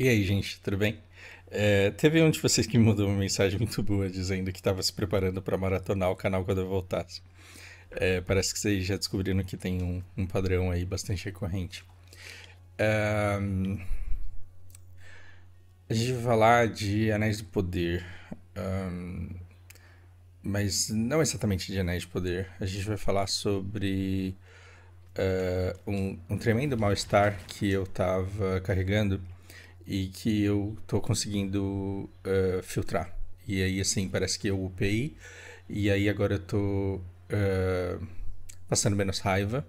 E aí, gente, tudo bem? É, teve um de vocês que me mandou uma mensagem muito boa dizendo que estava se preparando para maratonar o canal quando eu voltasse. É, parece que vocês já descobriram que tem um, um padrão aí bastante recorrente. É, a gente vai falar de Anéis do Poder. Um, mas não exatamente de Anéis do Poder. A gente vai falar sobre uh, um, um tremendo mal-estar que eu estava carregando e que eu tô conseguindo uh, filtrar. E aí, assim, parece que eu upei, e aí agora eu tô uh, passando menos raiva.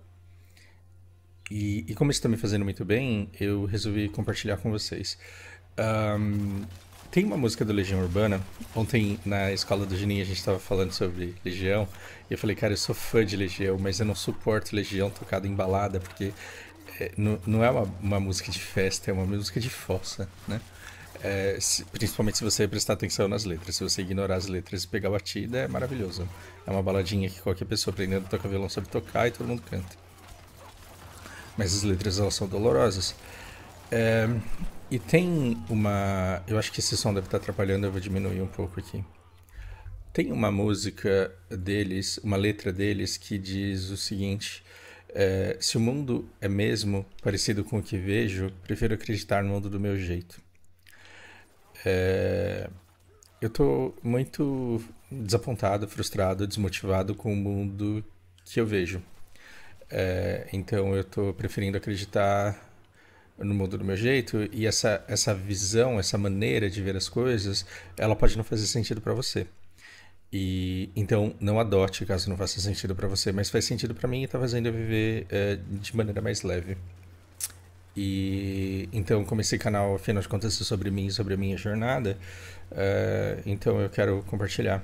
E, e, como isso tá me fazendo muito bem, eu resolvi compartilhar com vocês. Um, tem uma música do Legião Urbana. Ontem na escola do Juninho a gente estava falando sobre Legião. E eu falei, cara, eu sou fã de Legião, mas eu não suporto Legião tocada em balada, porque é, não, é uma, uma, música de festa, é uma música de força, né? É, se, principalmente se você prestar atenção nas letras. Se você ignorar as letras e pegar a batida, é maravilhoso. É uma baladinha que qualquer pessoa aprendendo a tocar violão sabe tocar e todo mundo canta. Mas as letras elas são dolorosas. É, e tem uma. Eu acho que esse som deve estar atrapalhando, eu vou diminuir um pouco aqui. Tem uma música deles, uma letra deles que diz o seguinte: é, se o mundo é mesmo parecido com o que vejo, prefiro acreditar no mundo do meu jeito. É, eu estou muito desapontado, frustrado, desmotivado com o mundo que eu vejo. É, então eu estou preferindo acreditar no mundo do meu jeito e essa, essa visão, essa maneira de ver as coisas, ela pode não fazer sentido para você. E então não adote caso não faça sentido para você, mas faz sentido para mim e tá fazendo eu viver é, de maneira mais leve. E então como esse canal afinal de contas é sobre mim, e sobre a minha jornada, é, então eu quero compartilhar.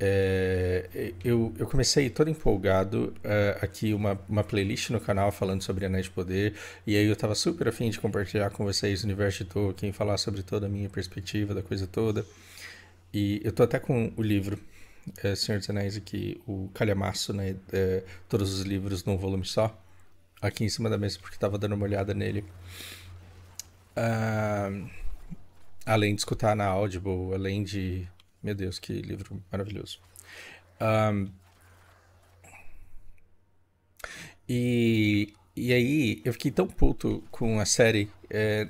É, eu, eu, comecei todo empolgado aqui uma, uma, playlist no canal falando sobre Anéis de Poder, e aí eu estava super afim de compartilhar com vocês o universo de Tolkien, falar sobre toda a minha perspectiva da coisa toda. E eu tô até com o livro é, Senhor dos Anéis aqui, o calhamaço, né? É, todos os livros num volume só, aqui em cima da mesa, porque tava dando uma olhada nele. Ah, além de escutar na Audible, além de. Meu Deus, que livro maravilhoso. Ah, e, e aí, eu fiquei tão puto com a série. É,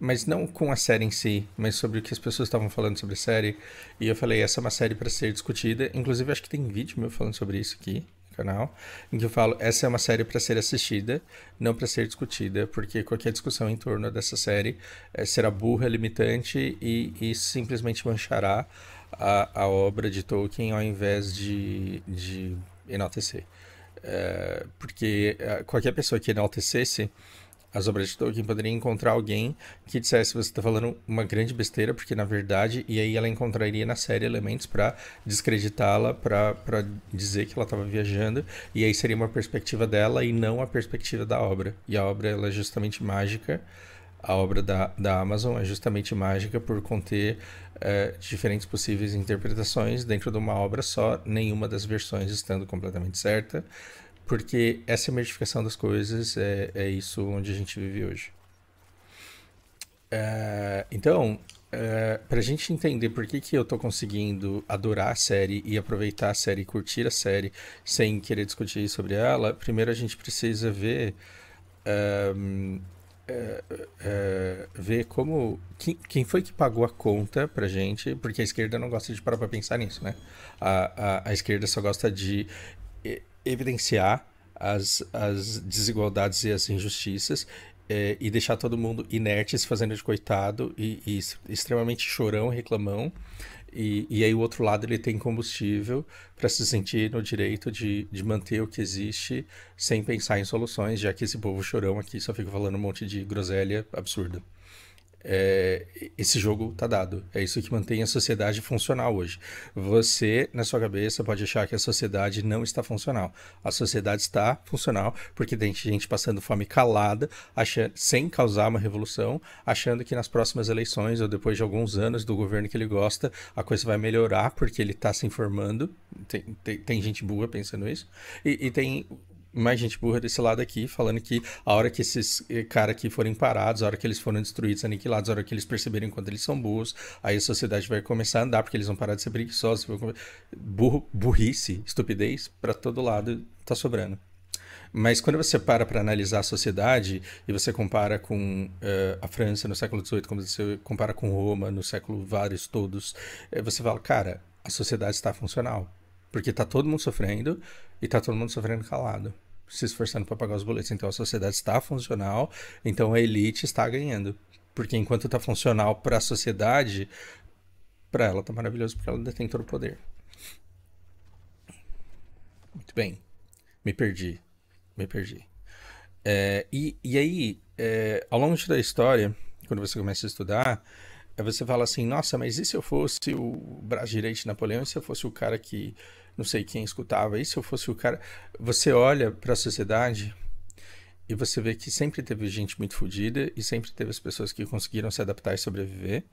mas não com a série em si, mas sobre o que as pessoas estavam falando sobre a série. E eu falei, essa é uma série para ser discutida. Inclusive, acho que tem vídeo meu falando sobre isso aqui no canal, em que eu falo, essa é uma série para ser assistida, não para ser discutida, porque qualquer discussão em torno dessa série é, será burra, limitante e, e simplesmente manchará a, a, obra de Tolkien ao invés de, de enaltecer. É, porque eh, qualquer pessoa que enaltecesse as obras de Tolkien poderia encontrar alguém que dissesse você está falando uma grande besteira, porque na verdade, e aí ela encontraria na série elementos para descreditá-la, para dizer que ela estava viajando, e aí seria uma perspectiva dela e não a perspectiva da obra. E a obra ela é justamente mágica, a obra da, da Amazon é justamente mágica por conter é, diferentes possíveis interpretações dentro de uma obra só, nenhuma das versões estando completamente certa. Porque essa modificação das coisas é, é isso onde a gente vive hoje. Uh, então, uh, é, para a gente entender por que, que eu estou conseguindo adorar a série e aproveitar a série, curtir a série, sem querer discutir sobre ela, primeiro a gente precisa ver. É, ver como. Quem, quem, foi que pagou a conta pra gente? Porque a esquerda não gosta de parar para pensar nisso, né? A, a, a esquerda só gosta de evidenciar as, as desigualdades e as injustiças é, e deixar todo mundo inerte, se fazendo de coitado e, e extremamente chorão, reclamão. E, e, aí o outro lado ele tem combustível para se sentir no direito de, de manter o que existe sem pensar em soluções, já que esse povo chorão aqui só fica falando um monte de groselha absurda é, esse jogo tá dado. É isso que mantém a sociedade funcional hoje. Você, na sua cabeça, pode achar que a sociedade não está funcional. A sociedade está funcional porque tem gente passando fome calada, achando, sem causar uma revolução, achando que nas próximas eleições ou depois de alguns anos do governo que ele gosta, a coisa vai melhorar porque ele está se informando. Tem, tem, tem gente boa pensando isso. E, e tem mais gente burra desse lado aqui, falando que a hora que esses eh, caras aqui forem parados, a hora que eles forem destruídos, aniquilados, a hora que eles perceberem quanto eles são burros, aí a sociedade vai começar a andar, porque eles vão parar de ser preguiçosos. Burro, burrice, estupidez, para todo lado tá sobrando. Mas quando você para para analisar a sociedade e você compara com uh, a França no século XVIII, como você compara com Roma no século vários todos, eh, você fala, cara, a sociedade está funcional. Porque está todo mundo sofrendo, e tá todo mundo sofrendo calado, se esforçando para pagar os boletos. Então a sociedade está funcional, então a elite está ganhando. Porque enquanto tá funcional para a sociedade, para ela tá maravilhoso porque ela detém todo o poder. Muito bem. Me perdi. Me perdi. É, e, e aí, é, ao longo da história, quando você começa a estudar, é, você fala assim, nossa, mas e se eu fosse o braço direito de Napoleão, e se eu fosse o cara que não sei quem escutava isso, se eu fosse o cara. Você olha para a sociedade e você vê que sempre teve gente muito fodida e sempre teve as pessoas que conseguiram se adaptar e sobreviver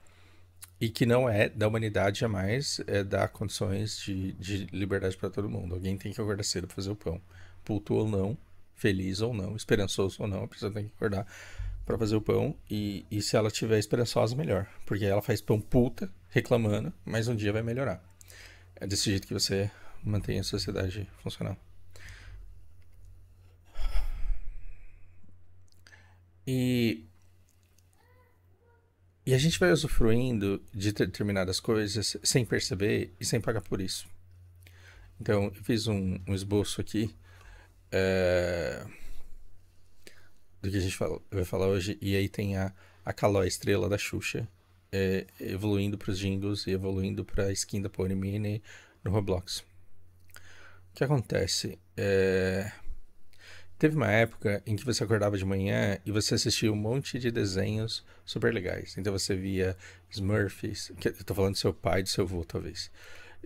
e que não é da humanidade jamais é dar condições de, de liberdade para todo mundo. Alguém tem que acordar cedo para fazer o pão. Puto ou não, feliz ou não, esperançoso ou não, a pessoa tem que acordar para fazer o pão. E, e se ela tiver esperançosa, melhor. Porque ela faz pão puta, reclamando, mas um dia vai melhorar. É desse jeito que você mantém a sociedade funcional. E, e a gente vai usufruindo de determinadas coisas sem perceber e sem pagar por isso. Então, eu fiz um, um esboço aqui é, do que a gente fala, vai falar hoje. E aí tem a, a Caló, a estrela da Xuxa, é, evoluindo para os jingles e evoluindo para a skin da Pony Mini no Roblox que acontece? É... Teve uma época em que você acordava de manhã e você assistia um monte de desenhos super legais. Então você via Smurfs, que, eu tô falando do seu pai, do seu avô, talvez.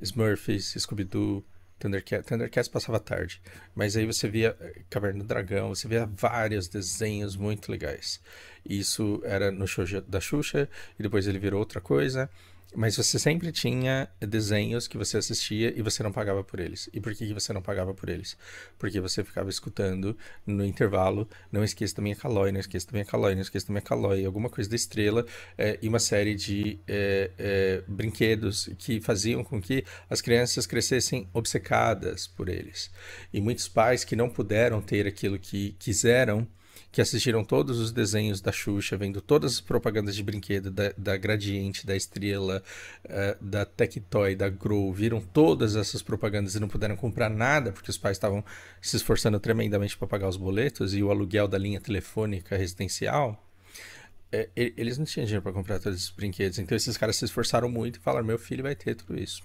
Smurfs, Scooby-Doo, Thundercats. Thundercats passava tarde. Mas aí você via eh, Caverna do Dragão, você via vários desenhos muito legais. Isso era no show da Xuxa, e depois ele virou outra coisa. Mas você sempre tinha desenhos que você assistia e você não pagava por eles. E por que você não pagava por eles? Porque você ficava escutando no intervalo, não esqueça da minha calói, não esqueça da minha calói, não esqueça da minha calói, alguma coisa da estrela é, e uma série de é, é, brinquedos que faziam com que as crianças crescessem obcecadas por eles. E muitos pais que não puderam ter aquilo que quiseram, que assistiram todos os desenhos da Xuxa, vendo todas as propagandas de brinquedo da, da Gradiente, da Estrela, uh, da Tectoy, da Grow, viram todas essas propagandas e não puderam comprar nada porque os pais estavam se esforçando tremendamente para pagar os boletos e o aluguel da linha telefônica residencial. É, eles não tinham dinheiro para comprar todos esses brinquedos, então esses caras se esforçaram muito e falaram: meu filho vai ter tudo isso.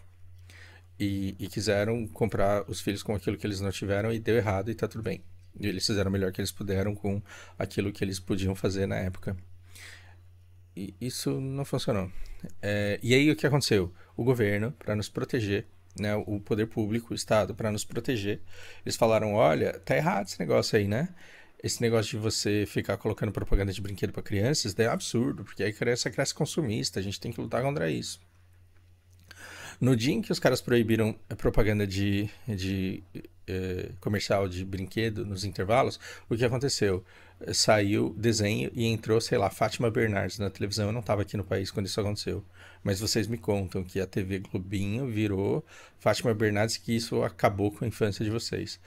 E, e quiseram comprar os filhos com aquilo que eles não tiveram e deu errado e tá tudo bem. Eles fizeram o melhor que eles puderam com aquilo que eles podiam fazer na época. E isso não funcionou. É, e aí o que aconteceu? O governo, para nos proteger, né, o poder público, o Estado, para nos proteger, eles falaram: olha, tá errado esse negócio aí, né? Esse negócio de você ficar colocando propaganda de brinquedo para crianças é absurdo, porque aí a criança cresce consumista, a gente tem que lutar contra isso. No dia em que os caras proibiram a propaganda de, de eh, comercial de brinquedo nos intervalos, o que aconteceu? Saiu desenho e entrou, sei lá, Fátima Bernardes na televisão. Eu não estava aqui no país quando isso aconteceu. Mas vocês me contam que a TV Globinho virou Fátima Bernardes, que isso acabou com a infância de vocês.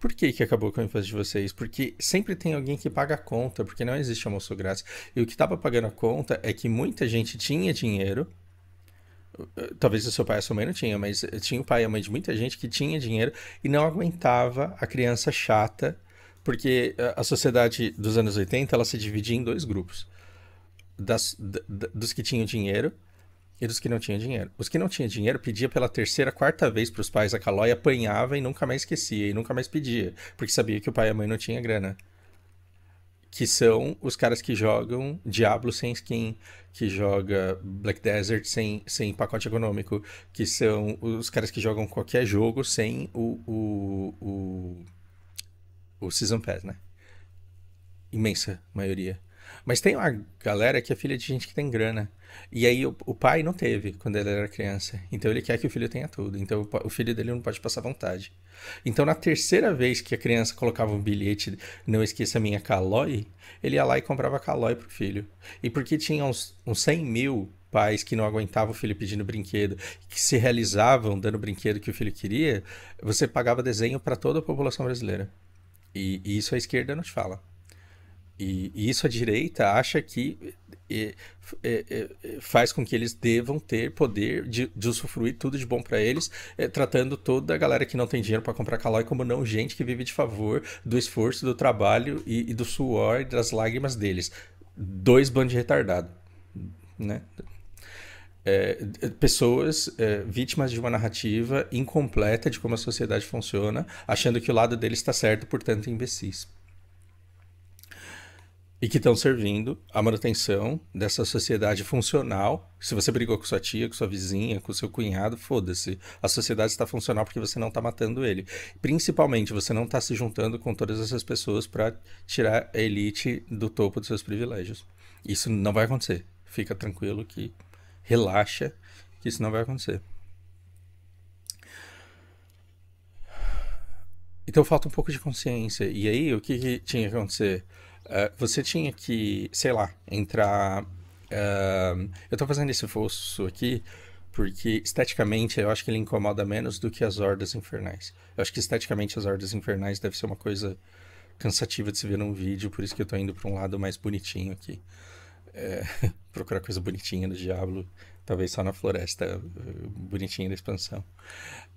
Por que, que acabou com a infância de vocês? Porque sempre tem alguém que paga a conta, porque não existe almoço grátis. E o que estava pagando a conta é que muita gente tinha dinheiro, Talvez o seu pai e a sua mãe não tinham, mas tinha o pai e a mãe de muita gente que tinha dinheiro e não aguentava a criança chata, porque eh, a sociedade dos anos 80 ela se dividia em dois grupos: das, dos que tinham dinheiro e dos que não tinham dinheiro. Os que não tinham dinheiro pedia pela terceira, quarta vez para os pais a calói, apanhava e nunca mais esquecia, e nunca mais pedia, porque sabia que o pai e a mãe não tinham grana que são os caras que jogam Diablo sem skin, que joga Black Desert sem, sem pacote econômico, que são os caras que jogam qualquer jogo sem o, o, o, o Season Pass, né? Imensa maioria. Mas tem uma galera que é filha de gente que tem grana. E aí o, o, pai não teve quando ele era criança. Então ele quer que o filho tenha tudo. Então o, o filho dele não pode passar vontade. Então na terceira vez que a criança colocava um bilhete, não esqueça minha calói, ele ia lá e comprava calói pro filho. E porque tinha uns, uns 100 mil pais que não aguentavam o filho pedindo brinquedo, que se realizavam dando o brinquedo que o filho queria, você pagava desenho para toda a população brasileira. E, e isso a esquerda não te fala. E, e isso a direita acha que e, é, e, é, é, faz com que eles devam ter poder de, de usufruir tudo de bom para eles, tratando toda a galera que não tem dinheiro para comprar calói como não gente que vive de favor do esforço, do trabalho e, do suor e das lágrimas deles. Dois bandos de retardado, né? É, pessoas é, vítimas de uma narrativa incompleta de como a sociedade funciona, achando que o lado deles está certo, portanto, imbecis e que estão servindo à manutenção dessa sociedade funcional. Se você brigou com sua tia, com sua vizinha, com seu cunhado, foda-se. A sociedade está funcional porque você não está matando ele. Principalmente, você não está se juntando com todas essas pessoas para tirar a elite do topo dos seus privilégios. Isso não vai acontecer. Fica tranquilo que relaxa que isso não vai acontecer. Então falta um pouco de consciência. E aí, o que, que tinha que acontecer? uh, você tinha que, sei lá, entrar. Uh, eu tô fazendo esse fosso aqui porque esteticamente eu acho que ele incomoda menos do que as Hordas Infernais. Eu acho que esteticamente as Hordas Infernais deve ser uma coisa cansativa de se ver num vídeo, por isso que eu tô indo pra um lado mais bonitinho aqui. É, procurar coisa bonitinha no Diablo, talvez só na floresta eh, bonitinha da expansão.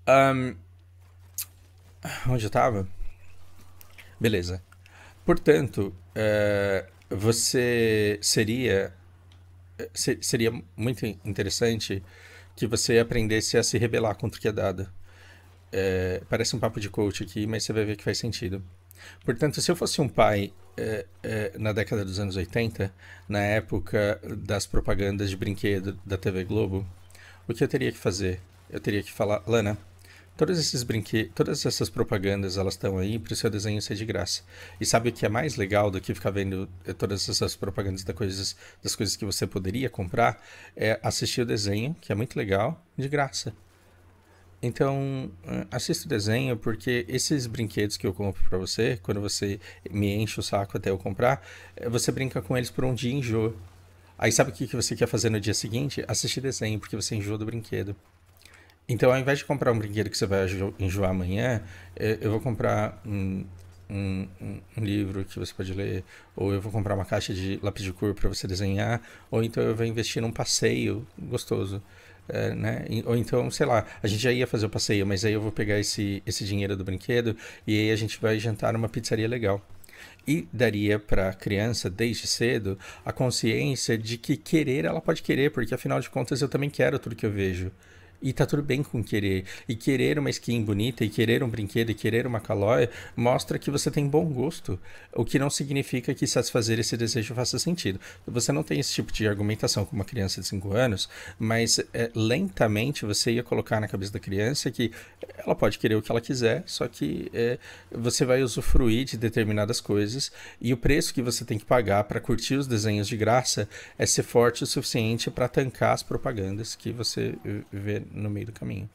Um, onde eu tava? Beleza. Portanto, eh, você seria eh, se, seria muito interessante que você aprendesse a se rebelar contra o que é dado. Eh, parece um papo de coach aqui, mas você vai ver que faz sentido. Portanto, se eu fosse um pai na década dos anos 80, na época das propagandas de brinquedo da TV Globo, o que eu teria que fazer? Eu teria que falar, Lana, Todos esses brinquedos, todas essas propagandas, elas estão aí para o seu desenho ser de graça. E sabe o que é mais legal do que ficar vendo eh, todas essas propagandas das coisas, das coisas que você poderia comprar? É assistir o desenho, que é muito legal, de graça. Então, eh, assista o desenho, porque esses brinquedos que eu compro para você, quando você me enche o saco até eu comprar, eh, você brinca com eles por um dia e enjoa. Aí sabe o que você quer fazer no dia seguinte? Assistir desenho, porque você enjoa do brinquedo. Então, ao invés de comprar um brinquedo que você vai enjoar amanhã, é, eu vou comprar um, um, um livro que você pode ler, ou eu vou comprar uma caixa de lápis de cor para você desenhar, ou então eu vou investir num passeio gostoso. É, né? Ou então, sei lá, a gente já ia fazer o passeio, mas aí eu vou pegar esse, esse dinheiro do brinquedo e aí a gente vai jantar numa pizzaria legal. E daria para a criança, desde cedo, a consciência de que querer ela pode querer, porque afinal de contas eu também quero tudo que eu vejo. E tá tudo bem com querer. E querer uma skin bonita, e querer um brinquedo, e querer uma calóia, mostra que você tem bom gosto. O que não significa que satisfazer esse desejo faça sentido. Você não tem esse tipo de argumentação com uma criança de 5 anos, mas é, lentamente você ia colocar na cabeça da criança que ela pode querer o que ela quiser, só que é, você vai usufruir de determinadas coisas, e o preço que você tem que pagar para curtir os desenhos de graça é ser forte o suficiente para tancar as propagandas que você eh, vê no meio do caminho.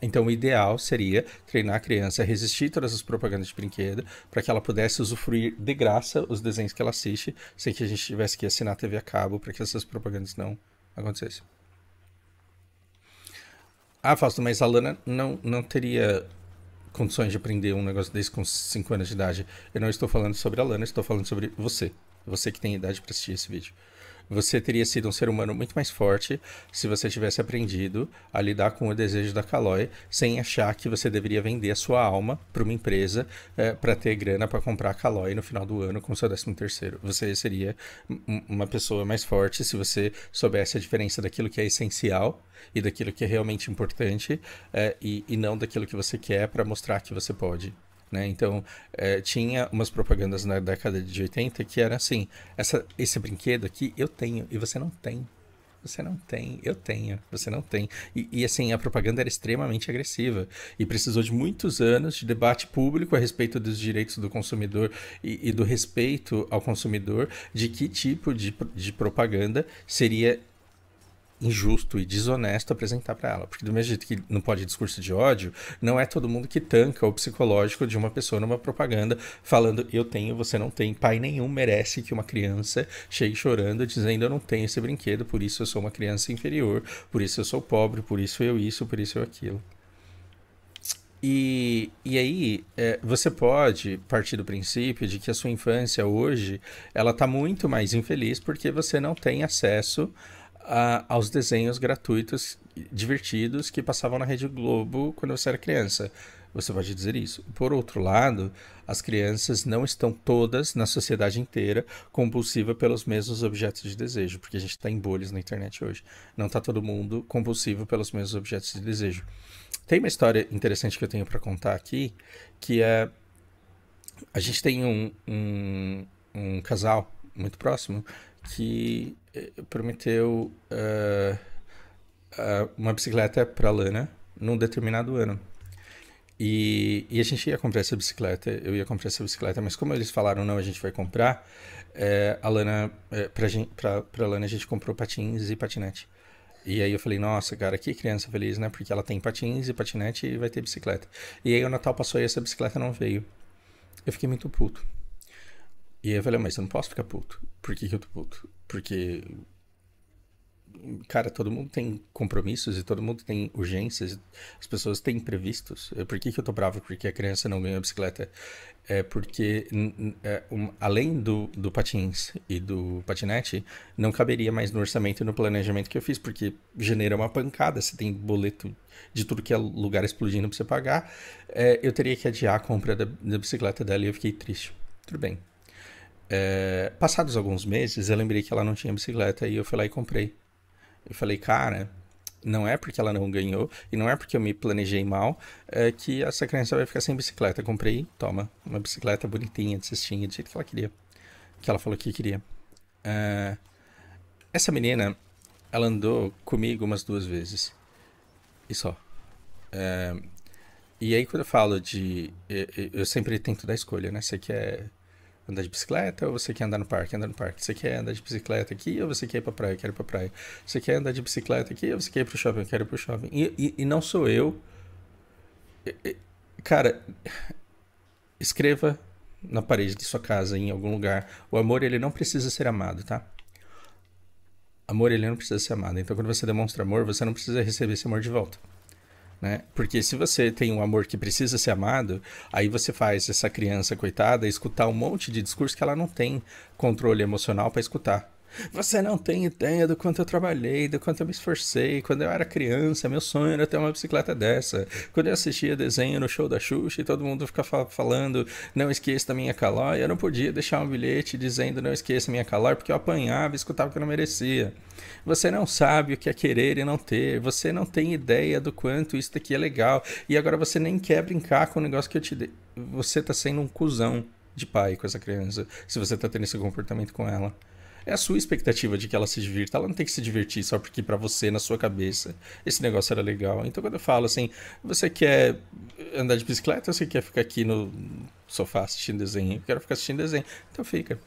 Então, o ideal seria treinar a criança a resistir todas as propagandas de brinquedo para que ela pudesse usufruir de graça os desenhos que ela assiste, sem que a gente tivesse que assinar a TV a cabo para que essas propagandas não acontecessem. Ah, Fausto, mas a Lana não, não teria condições de aprender um negócio desse com 5 anos de idade. Eu não estou falando sobre a Lana, estou falando sobre você. Você que tem idade para assistir esse vídeo. Você teria sido um ser humano muito mais forte se você tivesse aprendido a lidar com o desejo da Calói sem achar que você deveria vender a sua alma para uma empresa é, eh, para ter grana para comprar a Calói no final do ano com o seu décimo terceiro. Você seria uma pessoa mais forte se você soubesse a diferença daquilo que é essencial e daquilo que é realmente importante é, e, e não daquilo que você quer para mostrar que você pode. Né? Então, é, tinha umas propagandas na década de 80 que era assim: essa, esse brinquedo aqui eu tenho e você não tem. Você não tem, eu tenho, você não tem. E, e, assim, a propaganda era extremamente agressiva e precisou de muitos anos de debate público a respeito dos direitos do consumidor e, e do respeito ao consumidor de que tipo de, de propaganda seria injusto e desonesto apresentar para ela. Porque do mesmo jeito que não pode discurso de ódio, não é todo mundo que tanca o psicológico de uma pessoa numa propaganda falando eu tenho, você não tem. Pai nenhum merece que uma criança chegue chorando dizendo eu não tenho esse brinquedo, por isso eu sou uma criança inferior, por isso eu sou pobre, por isso eu isso, por isso eu aquilo. E, e aí, é, você pode partir do princípio de que a sua infância hoje, ela está muito mais infeliz porque você não tem acesso a, aos desenhos gratuitos, divertidos que passavam na Rede Globo quando você era criança. Você pode dizer isso. Por outro lado, as crianças não estão todas na sociedade inteira compulsiva pelos mesmos objetos de desejo, porque a gente está em bolhas na internet hoje. Não está todo mundo compulsivo pelos mesmos objetos de desejo. Tem uma história interessante que eu tenho para contar aqui, que é a gente tem um, um, um casal muito próximo que eh, prometeu uh, uh, uma bicicleta para Lana num determinado ano. E, e, a gente ia comprar essa bicicleta, eu ia comprar essa bicicleta, mas como eles falaram não, a gente vai comprar, é, a Lana, é, pra, Lana a gente comprou patins e patinete. E aí eu falei, nossa, cara, que criança feliz, né? Porque ela tem patins e patinete e vai ter bicicleta. E aí o Natal passou e essa bicicleta não veio. Eu fiquei muito puto. E aí eu falei, mas eu não posso ficar puto. Por que, que eu tô puto? Porque, cara, todo mundo tem compromissos e todo mundo tem urgências, as pessoas têm imprevistos. É, por que, que eu tô bravo porque a criança não ganha bicicleta? É porque, é, um, além do, do patins e do patinete, não caberia mais no orçamento e no planejamento que eu fiz, porque genera é uma pancada, você tem boleto de tudo que é lugar explodindo pra você pagar. É, eu teria que adiar a compra da, da bicicleta dela e eu fiquei triste. Tudo bem, é, passados alguns meses, eu lembrei que ela não tinha bicicleta e eu fui lá e comprei. Eu falei, cara, não é porque ela não ganhou e não é porque eu me planejei mal é que essa criança vai ficar sem bicicleta. comprei, toma, uma bicicleta bonitinha, de cestinha, do jeito que ela queria. Que ela falou que queria. É, essa menina, ela andou comigo umas duas vezes. E só. É, e aí, quando eu falo de. Eu sempre tento dar escolha, né? Você quer andar de bicicleta ou você quer andar no parque? Andar no parque. Você quer andar de bicicleta aqui ou você quer ir pra praia? Quero ir pra praia. Você quer andar de bicicleta aqui ou você quer ir pro shopping? Quero ir pro shopping. E, e, e não sou eu. Cara, escreva na parede de sua casa, em algum lugar. O amor, ele não precisa ser amado, tá? Amor, ele não precisa ser amado. Então, quando você demonstra amor, você não precisa receber esse amor de volta. Né? Porque se você tem um amor que precisa ser amado, aí você faz essa criança coitada escutar um monte de discurso que ela não tem controle emocional para escutar. Você não tem ideia do quanto eu trabalhei, do quanto eu me esforcei. Quando eu era criança, meu sonho era ter uma bicicleta dessa. Quando eu assistia desenho no show da Xuxa e todo mundo ficava falando, não esqueça da minha calor, eu não podia deixar um bilhete dizendo não esqueça minha calor, porque eu apanhava e escutava que eu não merecia. Você não sabe o que é querer e não ter. Você não tem ideia do quanto isso daqui é legal. E agora você nem quer brincar com o negócio que eu te dei. Você tá sendo um cuzão de pai com essa criança, se você tá tendo esse comportamento com ela. É a sua expectativa de que ela se divirta. Ela não tem que se divertir só porque para você, na sua cabeça, esse negócio era legal. Então quando eu falo assim, você quer andar de bicicleta ou você quer ficar aqui no sofá assistindo desenho? Eu quero ficar assistindo desenho. Então fica.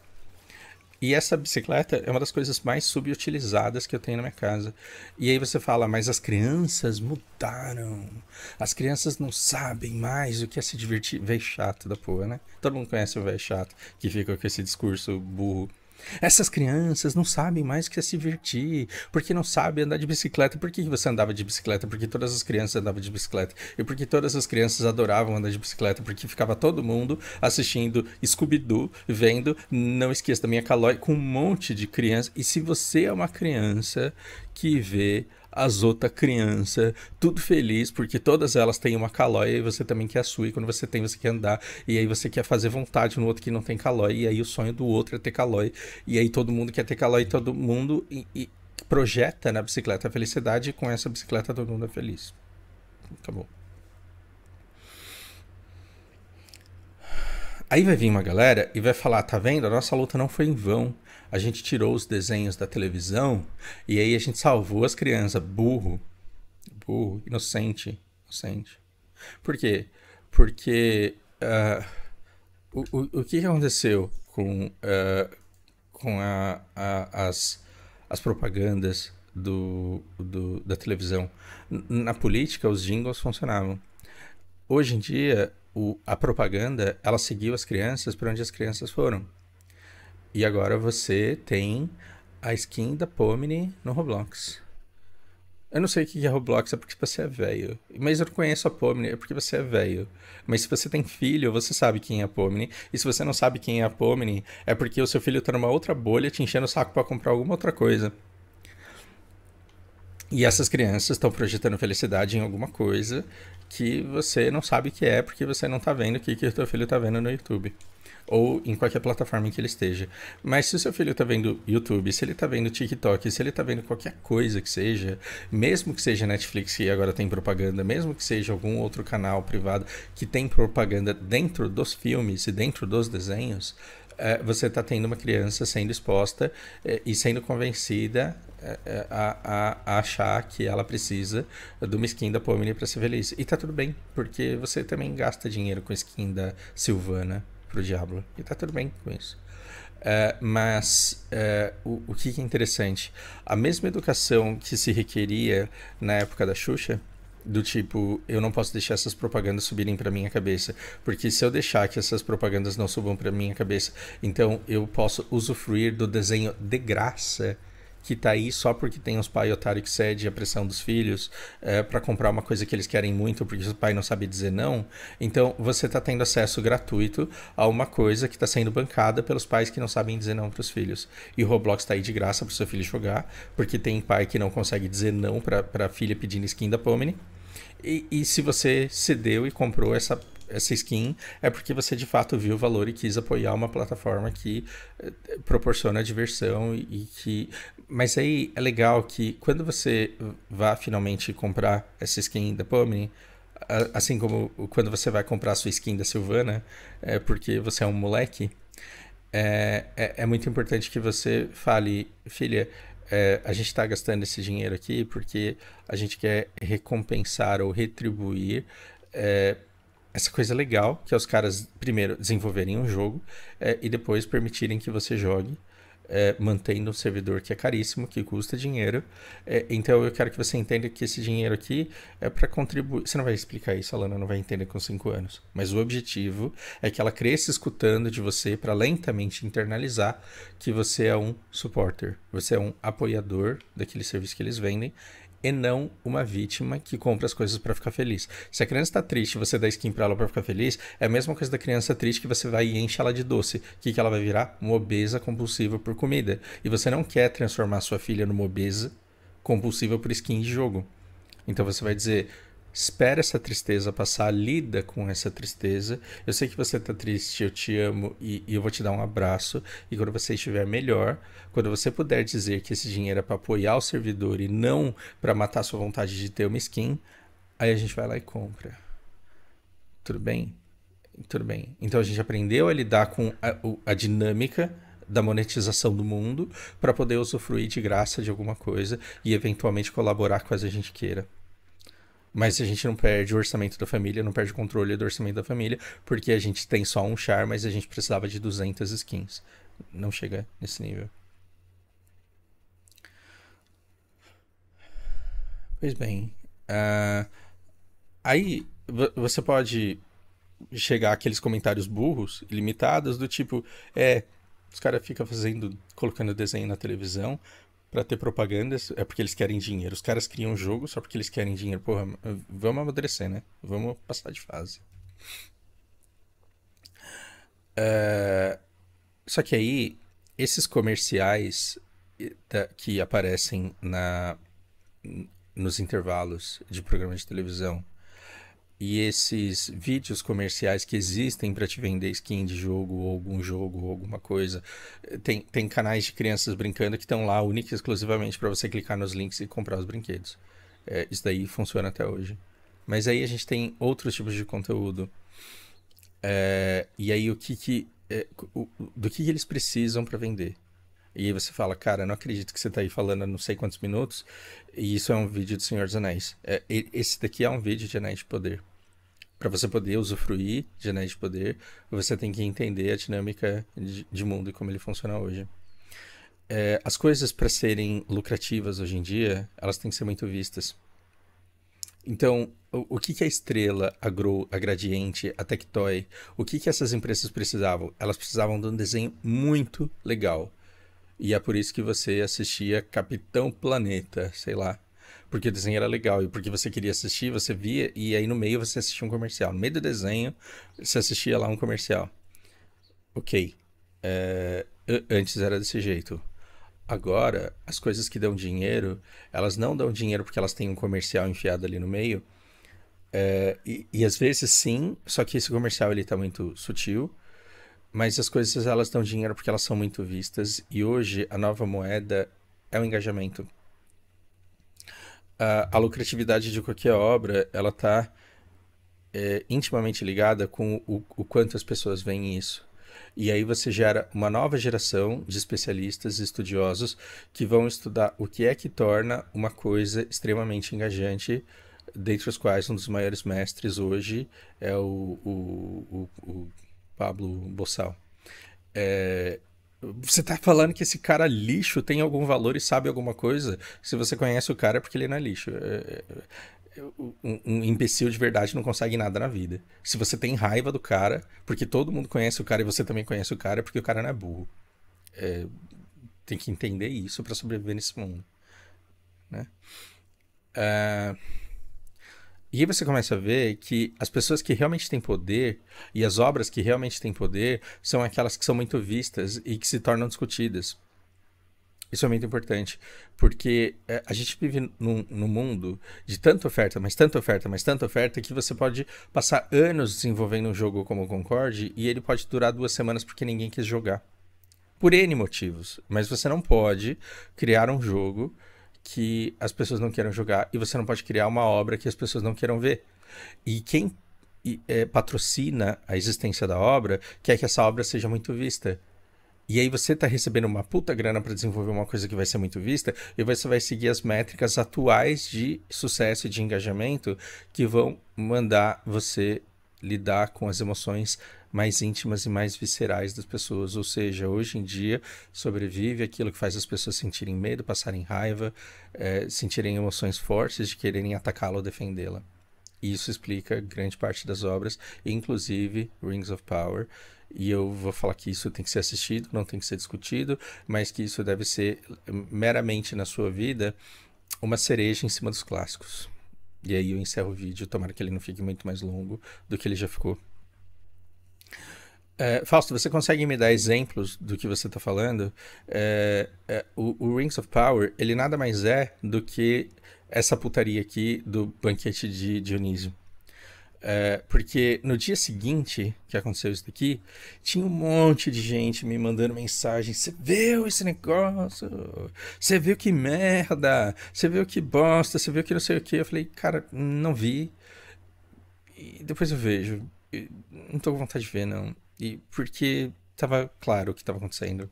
E essa bicicleta é uma das coisas mais subutilizadas que eu tenho na minha casa. E aí você fala, mas as crianças mudaram. As crianças não sabem mais o que é se divertir. Véi chato da porra, né? Todo mundo conhece o véi chato que fica com esse discurso burro essas crianças não sabem mais o que é se divertir, porque não sabem andar de bicicleta. Por que você andava de bicicleta? Porque todas as crianças andavam de bicicleta. E porque todas as crianças adoravam andar de bicicleta, porque ficava todo mundo assistindo Scooby-Doo, vendo Não Esqueça da Minha Calói, com um monte de crianças E se você é uma criança que vê as outras crianças, tudo feliz, porque todas elas têm uma calóia e você também quer a sua, e quando você tem, você quer andar, e aí você quer fazer vontade no outro que não tem calóia, e aí o sonho do outro é ter calóia, e aí todo mundo quer ter calóia e todo mundo e, e projeta na bicicleta a felicidade, e com essa bicicleta todo mundo é feliz. Acabou. Aí vai vir uma galera e vai falar: tá vendo? A nossa luta não foi em vão a gente tirou os desenhos da televisão e aí a gente salvou as crianças. Burro. Burro. Inocente. Inocente. Por quê? Porque uh, o, o, o que aconteceu com, uh, com a, a, as, as propagandas do, do, da televisão? Na política, os jingles funcionavam. Hoje em dia, o, a propaganda ela seguiu as crianças para onde as crianças foram. E agora você tem a skin da Pomini no Roblox. Eu não sei o que é Roblox, é porque você é velho. Mas eu não conheço a Pomini, é porque você é velho. Mas se você tem filho, você sabe quem é a Pomini. E se você não sabe quem é a Pomini, é porque o seu filho tá numa outra bolha te enchendo o saco para comprar alguma outra coisa. E essas crianças estão projetando felicidade em alguma coisa que você não sabe o que é porque você não tá vendo o que, que o seu filho tá vendo no YouTube ou em qualquer plataforma em que ele esteja. Mas se o seu filho está vendo YouTube, se ele está vendo TikTok, se ele está vendo qualquer coisa que seja, mesmo que seja Netflix que agora tem propaganda, mesmo que seja algum outro canal privado que tem propaganda dentro dos filmes e dentro dos desenhos, é, você está tendo uma criança sendo exposta é, e sendo convencida é, a, a, a, achar que ela precisa de uma skin da Pomini para ser feliz. E tá tudo bem, porque você também gasta dinheiro com skin da Silvana pro Diablo. E tá tudo bem com isso. É, mas é, o, o que é interessante? A mesma educação que se requeria na época da Xuxa, do tipo, eu não posso deixar essas propagandas subirem para minha cabeça, porque se eu deixar que essas propagandas não subam para minha cabeça, então eu posso usufruir do desenho de graça que tá aí só porque tem os pais otários que cede a pressão dos filhos é, para comprar uma coisa que eles querem muito porque o pai não sabe dizer não. Então você tá tendo acesso gratuito a uma coisa que está sendo bancada pelos pais que não sabem dizer não para os filhos. E o Roblox tá aí de graça para seu filho jogar, porque tem pai que não consegue dizer não para a filha pedindo skin da Pomini. E, e se você cedeu e comprou essa essa skin é porque você de fato viu o valor e quis apoiar uma plataforma que eh, proporciona diversão e que mas aí é legal que quando você vá finalmente comprar essa skin da Pomni, assim como quando você vai comprar a sua skin da Silvana, é porque você é um moleque, é, é, é muito importante que você fale, filha, é, a gente está gastando esse dinheiro aqui porque a gente quer recompensar ou retribuir é, essa coisa legal que é os caras primeiro desenvolverem um jogo é, e depois permitirem que você jogue é, mantendo um servidor que é caríssimo, que custa dinheiro. É, então eu quero que você entenda que esse dinheiro aqui é para contribuir. Você não vai explicar isso, a Lana não vai entender com cinco anos. Mas o objetivo é que ela cresça escutando de você para lentamente internalizar que você é um supporter, você é um apoiador daquele serviço que eles vendem e não uma vítima que compra as coisas para ficar feliz. Se a criança está triste, você dá skin para ela para ficar feliz, é a mesma coisa da criança triste que você vai e enche ela de doce, que que ela vai virar uma obesa compulsiva por comida. E você não quer transformar sua filha numa obesa compulsiva por skin de jogo. Então você vai dizer, espera essa tristeza passar, lida com essa tristeza. Eu sei que você está triste, eu te amo e, e, eu vou te dar um abraço. E quando você estiver melhor, quando você puder dizer que esse dinheiro é para apoiar o servidor e não para matar sua vontade de ter uma skin, aí a gente vai lá e compra. Tudo bem? Tudo bem. Então a gente aprendeu a lidar com a, a dinâmica da monetização do mundo para poder usufruir de graça de alguma coisa e eventualmente colaborar com as a gente queira. Mas a gente não perde o orçamento da família, não perde o controle do orçamento da família, porque a gente tem só um char, mas a gente precisava de 200 skins. Não chega nesse nível. Pois bem. Uh, aí você pode chegar aqueles comentários burros, limitados, do tipo, é, os caras ficam fazendo, colocando desenho na televisão, para ter propagandas, é porque eles querem dinheiro. Os caras criam um jogo só porque eles querem dinheiro. Porra, vamos amadurecer, né? Vamos passar de fase. Uh, só que aí, esses comerciais que aparecem na, nos intervalos de programa de televisão e esses vídeos comerciais que existem para te vender skin de jogo ou algum jogo ou alguma coisa. Eh, tem, tem canais de crianças brincando que estão lá única e exclusivamente para você clicar nos links e comprar os brinquedos. É, isso daí funciona até hoje. Mas aí a gente tem outros tipos de conteúdo. É, e aí o que, que é, o, do que, que eles precisam para vender? E aí você fala, cara, não acredito que você está aí falando há não sei quantos minutos, e isso é um vídeo do Senhor dos Anéis. É, esse daqui é um vídeo de Anéis de Poder. Para você poder usufruir de Anéis de Poder, você tem que entender a dinâmica de, de mundo e como ele funciona hoje. É, as coisas para serem lucrativas hoje em dia, elas têm que ser muito vistas. Então, o, o que, que a Estrela, a Grow, a Gradiente, a Tectoy, o que, que essas empresas precisavam? Elas precisavam de um desenho muito legal e é por isso que você assistia Capitão Planeta, sei lá. Porque o desenho era legal e porque você queria assistir, você via e aí no meio você assistia um comercial. No meio do desenho, você assistia lá um comercial. Ok. É, antes era desse jeito. Agora, as coisas que dão dinheiro, elas não dão dinheiro porque elas têm um comercial enfiado ali no meio. É, e, e às vezes sim, só que esse comercial ele tá muito sutil mas as coisas elas dão dinheiro porque elas são muito vistas e hoje a nova moeda é o engajamento. Uh, a lucratividade de qualquer obra ela está é, intimamente ligada com o, o quanto as pessoas veem isso. E aí você gera uma nova geração de especialistas e estudiosos que vão estudar o que é que torna uma coisa extremamente engajante, dentre os quais um dos maiores mestres hoje é o, o, o, o Pablo Bossal. É, você tá falando que esse cara lixo tem algum valor e sabe alguma coisa? Se você conhece o cara é porque ele não é lixo. É, é, é, um, um imbecil de verdade não consegue nada na vida. Se você tem raiva do cara, porque todo mundo conhece o cara e você também conhece o cara, é porque o cara não é burro. É, tem que entender isso para sobreviver nesse mundo, né? Uh... E aí você começa a ver que as pessoas que realmente têm poder e as obras que realmente têm poder são aquelas que são muito vistas e que se tornam discutidas. Isso é muito importante, porque eh, a gente vive num, num, mundo de tanta oferta, mas tanta oferta, mas tanta oferta, que você pode passar anos desenvolvendo um jogo como o Concorde e ele pode durar duas semanas porque ninguém quis jogar. Por N motivos. Mas você não pode criar um jogo que as pessoas não queiram jogar e você não pode criar uma obra que as pessoas não queiram ver. E quem é, patrocina a existência da obra quer que essa obra seja muito vista. E aí você está recebendo uma puta grana para desenvolver uma coisa que vai ser muito vista e você vai seguir as métricas atuais de sucesso e de engajamento que vão mandar você lidar com as emoções mais íntimas e mais viscerais das pessoas. Ou seja, hoje em dia sobrevive aquilo que faz as pessoas sentirem medo, passarem raiva, é, sentirem emoções fortes de quererem atacá-la ou defendê-la. E isso explica grande parte das obras, inclusive Rings of Power. E eu vou falar que isso tem que ser assistido, não tem que ser discutido, mas que isso deve ser hum, meramente na sua vida uma cereja em cima dos clássicos. E aí eu encerro o vídeo, tomara que ele não fique muito mais longo do que ele já ficou. É, Fausto, você consegue me dar exemplos do que você está falando? É, é, o, o, Rings of Power, ele nada mais é do que essa putaria aqui do banquete de Dionísio. É, porque no dia seguinte que aconteceu isso daqui, tinha um monte de gente me mandando mensagem. Você viu esse negócio? Você viu que merda? Você viu que bosta? Você viu que não sei o que? Eu falei, cara, não vi. E depois eu vejo. não tô com vontade de ver, não. E porque tava claro o que tava acontecendo.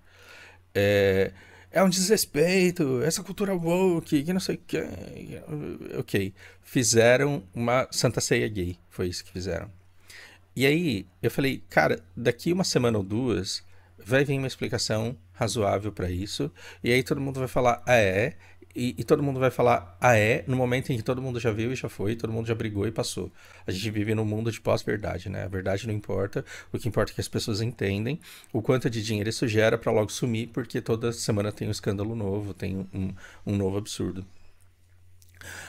É, é um desrespeito, essa cultura woke, que não sei o que. Ok. Fizeram uma Santa Ceia gay. Foi isso que fizeram. E aí eu falei, cara, daqui uma semana ou duas vai vir uma explicação razoável para isso. E aí todo mundo vai falar, ah, é. E, e, todo mundo vai falar, ah é, no momento em que todo mundo já viu e já foi, todo mundo já brigou e passou. A gente vive num mundo de pós-verdade, né? A verdade não importa, o que importa é que as pessoas entendem o quanto de dinheiro isso gera para logo sumir, porque toda semana tem um escândalo novo, tem um, um novo absurdo.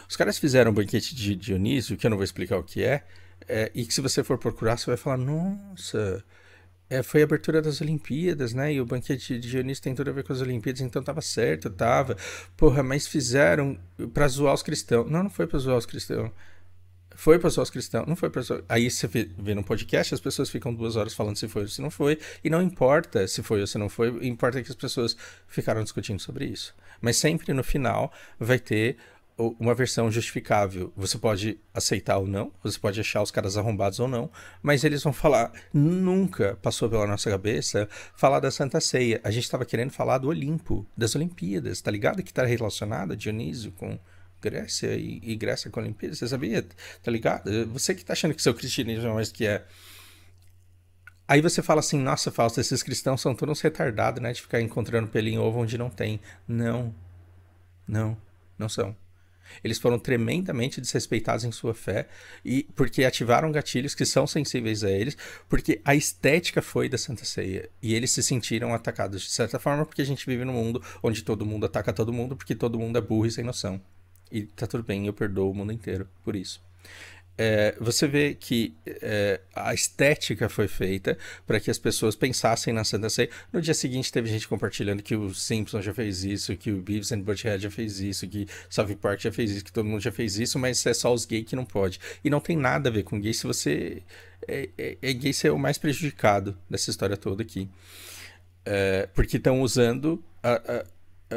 Os caras fizeram um banquete de Dionísio, que eu não vou explicar o que é, é e que se você for procurar, você vai falar, nossa, é, foi a abertura das Olimpíadas, né? E o banquete de Dionísio tem tudo a ver com as Olimpíadas, então tava certo, tava. Porra, mas fizeram pra zoar os cristãos. Não, não foi pra zoar os cristãos. Foi pra zoar os cristãos, não foi pra zoar. Aí você vê, vê no podcast, as pessoas ficam duas horas falando se foi ou se não foi, e não importa se foi ou se não foi, importa que as pessoas ficaram discutindo sobre isso. Mas sempre no final vai ter uma versão justificável. Você pode aceitar ou não, você pode achar os caras arrombados ou não, mas eles vão falar: nunca passou pela nossa cabeça falar da Santa Ceia. A gente estava querendo falar do Olimpo, das Olimpíadas, tá ligado? Que está relacionada Dionísio com Grécia e, e Grécia com a Olimpíada, você sabia? Tá ligado? Você que está achando que seu cristianismo é mais que é. Aí você fala assim, nossa, falso, esses cristãos são todos retardados, né? De ficar encontrando pele em ovo onde não tem. Não. Não. Não são. Eles foram tremendamente desrespeitados em sua fé e porque ativaram gatilhos que são sensíveis a eles, porque a estética foi da Santa Ceia e eles se sentiram atacados de certa forma porque a gente vive num mundo onde todo mundo ataca todo mundo porque todo mundo é burro e sem noção. E tá tudo bem, eu perdoo o mundo inteiro por isso é, você vê que é, a estética foi feita para que as pessoas pensassem na Santa Ceia. No dia seguinte teve gente compartilhando que o Simpson já fez isso, que o Beavis and Butthead já fez isso, que South Park já fez isso, que todo mundo já fez isso, mas é só os gays que não pode. E não tem nada a ver com gay se você é, é, é gay ser o mais prejudicado dessa história toda aqui. É, porque estão usando a, a,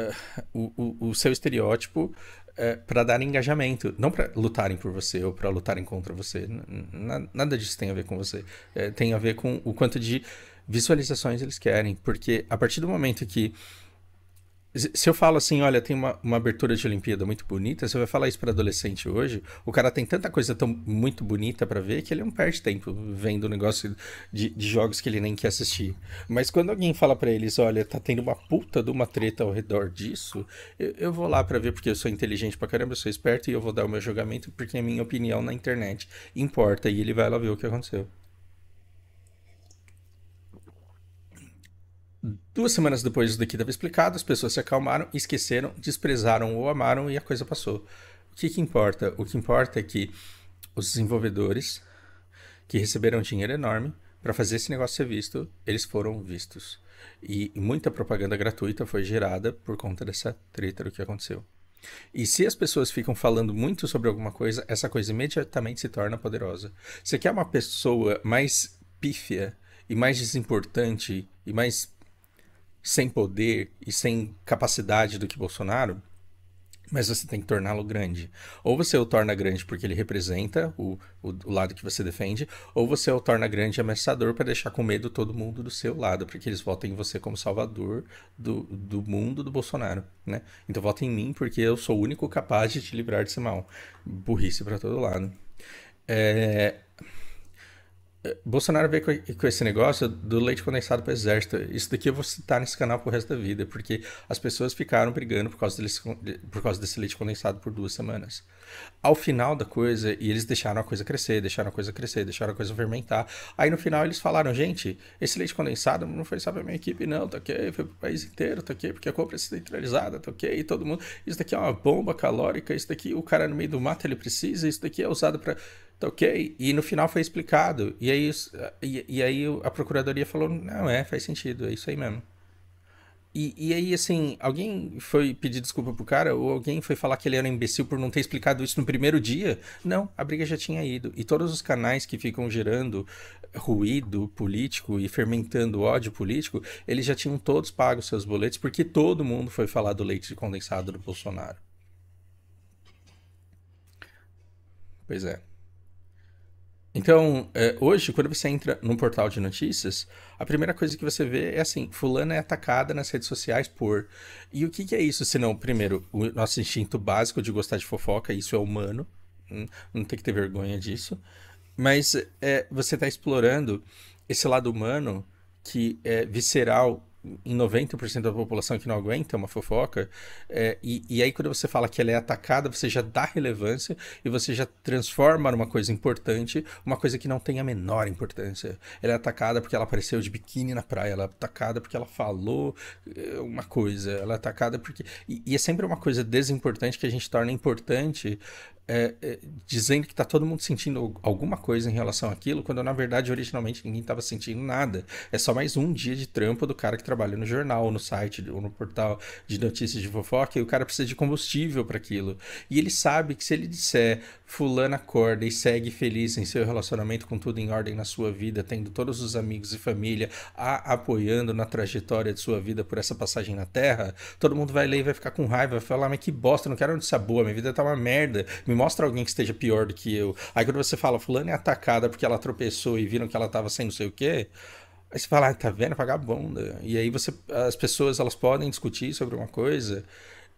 a, o, o, o seu estereótipo é, para dar engajamento, não para lutarem por você ou para lutarem contra você. Nada, nada disso tem a ver com você. É, tem a ver com o quanto de visualizações eles querem, porque a partir do momento que se eu falo assim, olha, tem uma, uma abertura de Olimpíada muito bonita, você vai falar isso para adolescente hoje, o cara tem tanta coisa tão muito bonita para ver que ele não perde tempo vendo o negócio de, de, jogos que ele nem quer assistir. Mas quando alguém fala para eles, olha, tá tendo uma puta de uma treta ao redor disso, eu, eu vou lá para ver porque eu sou inteligente pra caramba, eu sou esperto e eu vou dar o meu julgamento porque a é minha opinião na internet importa e ele vai lá ver o que aconteceu. Duas semanas depois do que estava explicado, as pessoas se acalmaram, esqueceram, desprezaram ou amaram e a coisa passou. O que, que importa? O que importa é que os desenvolvedores que receberam dinheiro enorme para fazer esse negócio ser visto, eles foram vistos. E muita propaganda gratuita foi gerada por conta dessa treta do que aconteceu. E se as pessoas ficam falando muito sobre alguma coisa, essa coisa imediatamente se torna poderosa. Você quer uma pessoa mais pífia e mais desimportante e mais sem poder e sem capacidade do que Bolsonaro, mas você tem que torná-lo grande. Ou você o torna grande porque ele representa o, o, o, lado que você defende, ou você o torna grande ameaçador para deixar com medo todo mundo do seu lado, porque eles votam em você como salvador do, do mundo do Bolsonaro, né? Então votem em mim porque eu sou o único capaz de te livrar desse mal. Burrice para todo lado. É, é, Bolsonaro veio com esse negócio do leite condensado para exército. Isso daqui eu vou citar nesse canal pro resto da vida, porque as pessoas ficaram brigando por causa, deles, por causa desse leite condensado por duas semanas. Ao final da coisa, e eles deixaram a coisa crescer, deixaram a coisa crescer, deixaram a coisa fermentar. Aí no final eles falaram: gente, esse leite condensado não foi só pra minha equipe, não, tá ok? Foi pro país inteiro, tá ok? Porque a compra é centralizada, tá ok? E todo mundo. Isso daqui é uma bomba calórica, isso daqui o cara no meio do mato ele precisa, isso daqui é usado para. Tá ok? E no final foi explicado. E aí, e, e aí a procuradoria falou: não, é, faz sentido, é isso aí mesmo. E, e, aí, assim, alguém foi pedir desculpa pro cara? Ou alguém foi falar que ele era um imbecil por não ter explicado isso no primeiro dia? Não, a briga já tinha ido. E todos os canais que ficam gerando ruído político e fermentando ódio político, eles já tinham todos pago seus boletos, porque todo mundo foi falar do leite condensado do Bolsonaro. Pois é. Então, é, hoje, quando você entra num portal de notícias, a primeira coisa que você vê é assim: Fulana é atacada nas redes sociais por. E o que, é isso? Senão, primeiro, o nosso instinto básico de gostar de fofoca, isso é humano, hum, não tem que ter vergonha disso. Mas é, você está explorando esse lado humano que é visceral em 90% da população que não aguenta é uma fofoca, é, e, e, aí quando você fala que ela é atacada, você já dá relevância e você já transforma numa coisa importante uma coisa que não tem a menor importância. Ela é atacada porque ela apareceu de biquíni na praia, ela é atacada porque ela falou eh, uma coisa, ela é atacada porque. E, e é sempre uma coisa desimportante que a gente torna importante. É, é, dizendo que está todo mundo sentindo alguma coisa em relação àquilo, quando na verdade originalmente ninguém estava sentindo nada. É só mais um dia de trampo do cara que trabalha trabalha no jornal, no site ou no portal de notícias de fofoca e o cara precisa de combustível para aquilo. E ele sabe que se ele disser fulano acorda e segue feliz em seu relacionamento com tudo em ordem na sua vida, tendo todos os amigos e família a apoiando na trajetória de sua vida por essa passagem na Terra, todo mundo vai ler e vai ficar com raiva, vai falar, mas que bosta, não quero notícia boa, minha vida tá uma merda, me mostra alguém que esteja pior do que eu. Aí quando você fala, fulano é atacada porque ela tropeçou e viram que ela tava sem não sei o quê, Aí você fala, ah, tá vendo, é vagabunda. E aí você, as pessoas elas podem discutir sobre uma coisa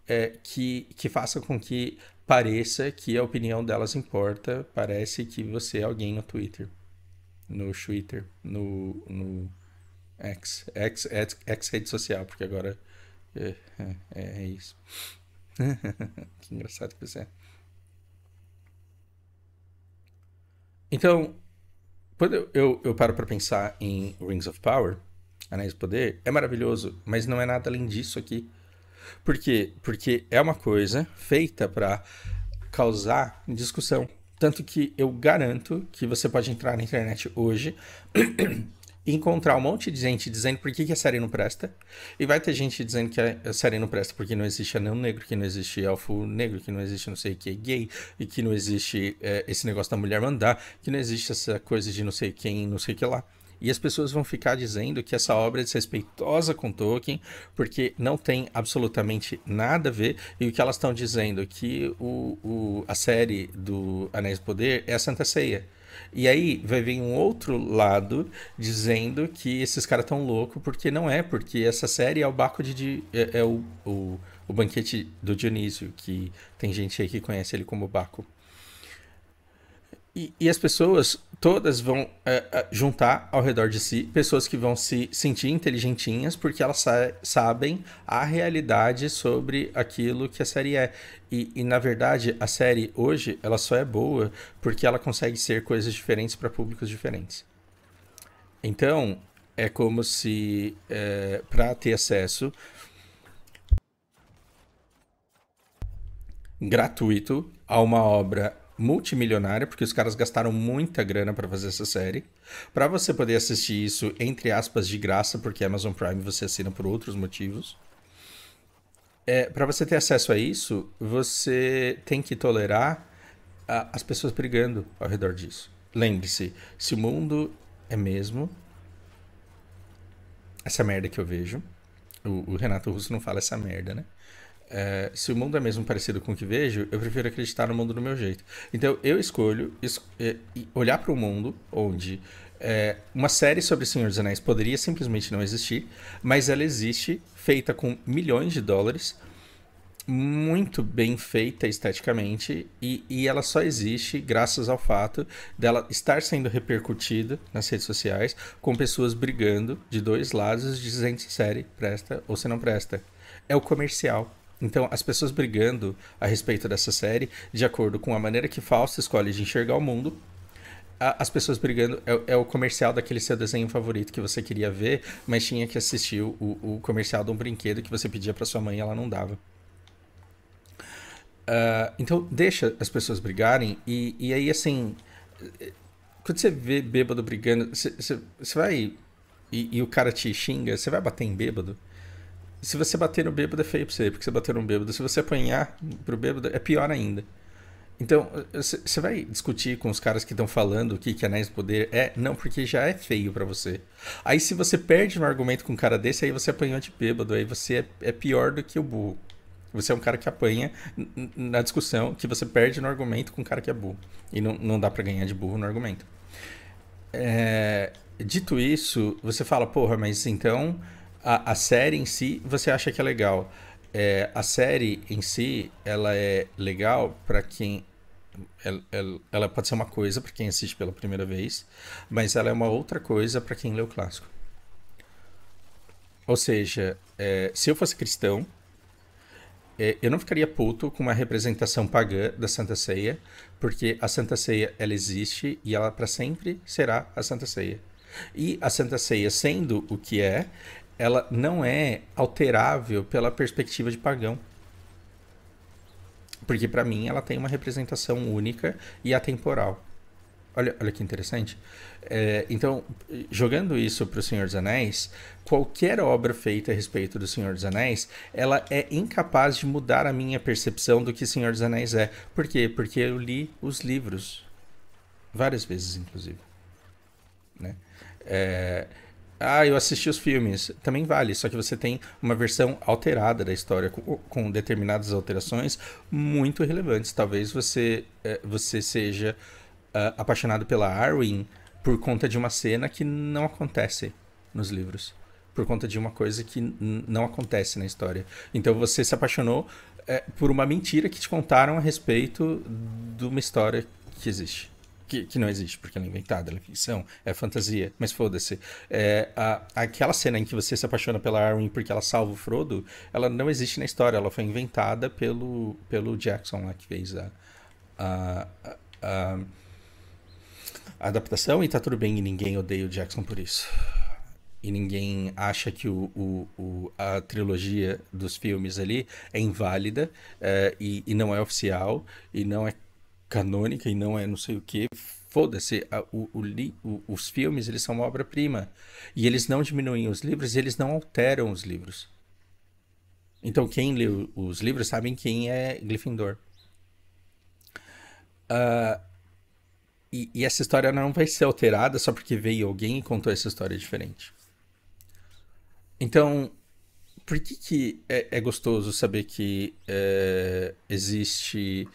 é, que, que faça com que pareça que a opinião delas importa, parece que você é alguém no Twitter, no Twitter, no, no X, X, X, X rede social, porque agora é, é, é isso. que engraçado que você é. Então, quando eu, eu, eu paro para pensar em Rings of Power, Anéis do Poder, é maravilhoso, mas não é nada além disso aqui. Por quê? Porque é uma coisa feita para causar discussão. Tanto que eu garanto que você pode entrar na internet hoje encontrar um monte de gente dizendo por que, que a série não presta. E vai ter gente dizendo que a série não presta porque não existe anão negro, que não existe elfo negro, que não existe não sei o que gay, e que não existe é, esse negócio da mulher mandar, que não existe essa coisa de não sei quem, não sei o que lá. E as pessoas vão ficar dizendo que essa obra é desrespeitosa com Tolkien, porque não tem absolutamente nada a ver. E o que elas estão dizendo que o, o, a série do Anéis do Poder é a Santa Ceia. E aí vai vir um outro lado dizendo que esses caras estão loucos, porque não é, porque essa série é o Baco de. é, é o, o, o banquete do Dionísio, que tem gente aí que conhece ele como Baco. E, e as pessoas todas vão é, é, juntar ao redor de si pessoas que vão se sentir inteligentinhas porque elas sa sabem a realidade sobre aquilo que a série é. E, e, na verdade, a série hoje ela só é boa porque ela consegue ser coisas diferentes para públicos diferentes. Então, é como se é, para ter acesso gratuito a uma obra multimilionária, porque os caras gastaram muita grana para fazer essa série. Para você poder assistir isso, entre aspas, de graça, porque Amazon Prime você assina por outros motivos. É, para você ter acesso a isso, você tem que tolerar a, as pessoas brigando ao redor disso. Lembre-se, se o mundo é mesmo essa merda que eu vejo, o, o Renato Russo não fala essa merda, né? é, se o mundo é mesmo parecido com o que vejo, eu prefiro acreditar no mundo do meu jeito. Então eu escolho es é, olhar para o mundo onde é, uma série sobre Senhor dos Anéis poderia simplesmente não existir, mas ela existe, feita com milhões de dólares, muito bem feita esteticamente, e, e ela só existe graças ao fato dela estar sendo repercutida nas redes sociais, com pessoas brigando de dois lados, dizendo se série presta ou se não presta. É o comercial então, as pessoas brigando a respeito dessa série, de acordo com a maneira que Fausto escolhe de enxergar o mundo, a, as pessoas brigando é, é, o comercial daquele seu desenho favorito que você queria ver, mas tinha que assistir o, o comercial de um brinquedo que você pedia para sua mãe e ela não dava. Uh, então, deixa as pessoas brigarem e, e aí, assim, quando você vê bêbado brigando, você vai e, e o cara te xinga, você vai bater em bêbado? Se você bater no bêbado é feio pra você, porque você bater no bêbado. Se você apanhar pro bêbado é pior ainda. Então, você vai discutir com os caras que estão falando o que, que é Anéis do Poder é? Não, porque já é feio para você. Aí, se você perde no argumento com um cara desse, aí você apanhou de bêbado, aí você é, é pior do que o burro. Você é um cara que apanha na discussão, que você perde no argumento com um cara que é burro. E não, não dá para ganhar de burro no argumento. É, dito isso, você fala, porra, mas então a, a série em si, você acha que é legal. É, a série em si, ela é legal para quem ela, ela, ela, pode ser uma coisa para quem assiste pela primeira vez, mas ela é uma outra coisa para quem lê o clássico. Ou seja, é, se eu fosse cristão, é, eu não ficaria puto com uma representação pagã da Santa Ceia, porque a Santa Ceia ela existe e ela para sempre será a Santa Ceia. E a Santa Ceia sendo o que é, ela não é alterável pela perspectiva de pagão. Porque para mim ela tem uma representação única e atemporal. Olha, olha que interessante. É, então, jogando isso para o Senhor dos Anéis, qualquer obra feita a respeito do Senhor dos Anéis, ela é incapaz de mudar a minha percepção do que Senhor dos Anéis é. Por quê? Porque eu li os livros. Várias vezes, inclusive. Né? É, ah, eu assisti os filmes, também vale, só que você tem uma versão alterada da história, com, com determinadas alterações muito relevantes. Talvez você, eh, você seja uh, apaixonado pela Arwen por conta de uma cena que não acontece nos livros. Por conta de uma coisa que não acontece na história. Então você se apaixonou é, por uma mentira que te contaram a respeito de uma história que existe que, que não existe, porque ela é inventada, ela é ficção, é fantasia, mas foda-se. É, a, aquela cena em que você se apaixona pela Arwen porque ela salva o Frodo, ela não existe na história, ela foi inventada pelo, pelo Jackson lá que fez a, a, a, a adaptação e tá tudo bem e ninguém odeia o Jackson por isso e ninguém acha que o, o, o, a trilogia dos filmes ali é inválida é, e, e, não é oficial e não é canônica e não é não sei o que, foda-se, os filmes eles são obra-prima. E eles não diminuem os livros, eles não alteram os livros. Então quem lê os livros sabe quem é Gryffindor. Uh, e, e, essa história não vai ser alterada só porque veio alguém e contou essa história diferente. Então, por que, que é, é gostoso saber que é, existe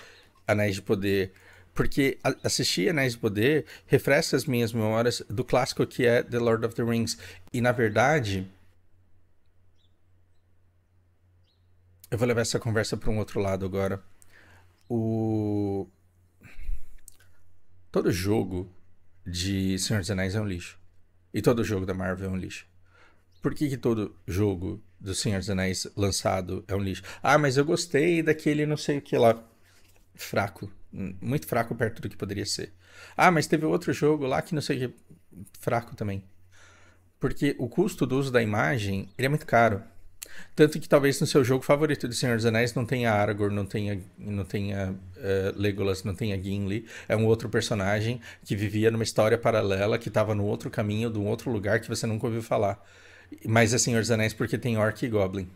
Anéis de Poder. Porque assistir Anéis de Poder refresca as minhas memórias do clássico que é The Lord of the Rings. E na verdade. Eu vou levar essa conversa para um outro lado agora. O. Todo jogo de Senhor dos Anéis é um lixo. E todo jogo da Marvel é um lixo. Por que, que todo jogo do Senhor dos Anéis lançado é um lixo? Ah, mas eu gostei daquele não sei o que lá fraco. Hum, muito fraco perto do que poderia ser. Ah, mas teve outro jogo lá que não sei Fraco também. Porque o custo do uso da imagem ele é muito caro. Tanto que talvez no seu jogo favorito de Senhor dos Anéis não tenha Aragorn, não tenha, não tenha uh, Legolas, não tenha Gimli. É um outro personagem que vivia numa história paralela, que estava no outro caminho, de um outro lugar que você nunca ouviu falar. Mas é Senhor dos Anéis porque tem Orc e Goblin.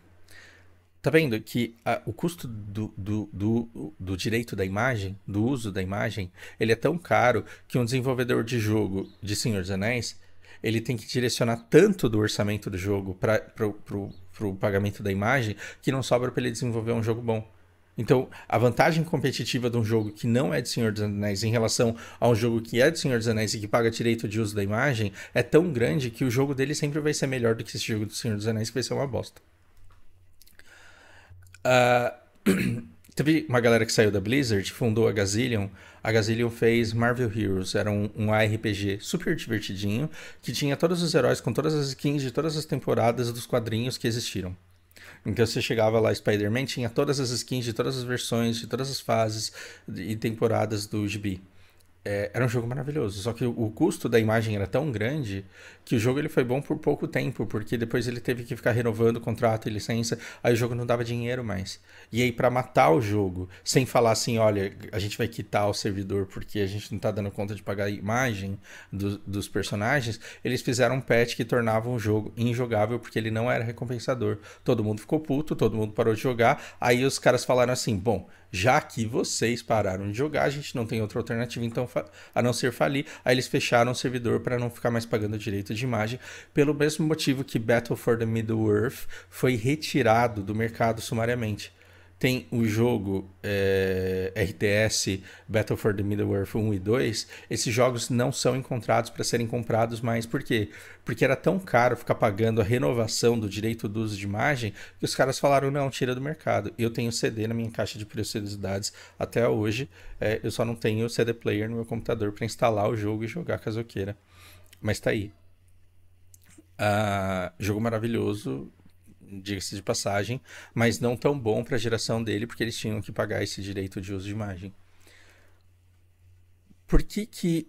Tá vendo que a, o custo do, do, do, do, direito da imagem, do uso da imagem, ele é tão caro que um desenvolvedor de jogo de Senhor dos Anéis, ele tem que direcionar tanto do orçamento do jogo para o pagamento da imagem que não sobra para ele desenvolver um jogo bom. Então, a vantagem competitiva de um jogo que não é de Senhor dos Anéis em relação a um jogo que é de Senhor dos Anéis e que paga direito de uso da imagem é tão grande que o jogo dele sempre vai ser melhor do que esse jogo do Senhor dos Anéis, que vai ser uma bosta. Ah, teve uma galera que saiu da Blizzard, fundou a Gazillion. A Gazillion fez Marvel Heroes, era um, um RPG super divertidinho, que tinha todos os heróis com todas as skins de todas as temporadas dos quadrinhos que existiram. Então você chegava lá, Spider-Man tinha todas as skins de todas as versões, de todas as fases e temporadas do Gibi é, era um jogo maravilhoso. Só que o custo da imagem era tão grande que o jogo ele foi bom por pouco tempo, porque depois ele teve que ficar renovando o contrato e licença, aí o jogo não dava dinheiro mais. E aí, para matar o jogo, sem falar assim, olha, a gente vai quitar o servidor porque a gente não tá dando conta de pagar a imagem do, dos personagens, eles fizeram um patch que tornava o jogo injogável porque ele não era recompensador. Todo mundo ficou puto, todo mundo parou de jogar. Aí os caras falaram assim: bom, já que vocês pararam de jogar, a gente não tem outra alternativa então a não ser falir. Aí eles fecharam o servidor para não ficar mais pagando direito de imagem, pelo mesmo motivo que Battle for the Middle-earth foi retirado do mercado sumariamente tem o jogo é, eh, RTS Battle for the Middle-earth 1 e 2, esses jogos não são encontrados para serem comprados mais. Por quê? Porque era tão caro ficar pagando a renovação do direito do uso de imagem que os caras falaram, não, tira do mercado. Eu tenho CD na minha caixa de preciosidades até hoje, é, eu só não tenho CD player no meu computador para instalar o jogo e jogar casoqueira. Mas tá aí. Uh, jogo maravilhoso, diga-se de passagem, mas não tão bom para a geração dele, porque eles tinham que pagar esse direito de uso de imagem. Por que, que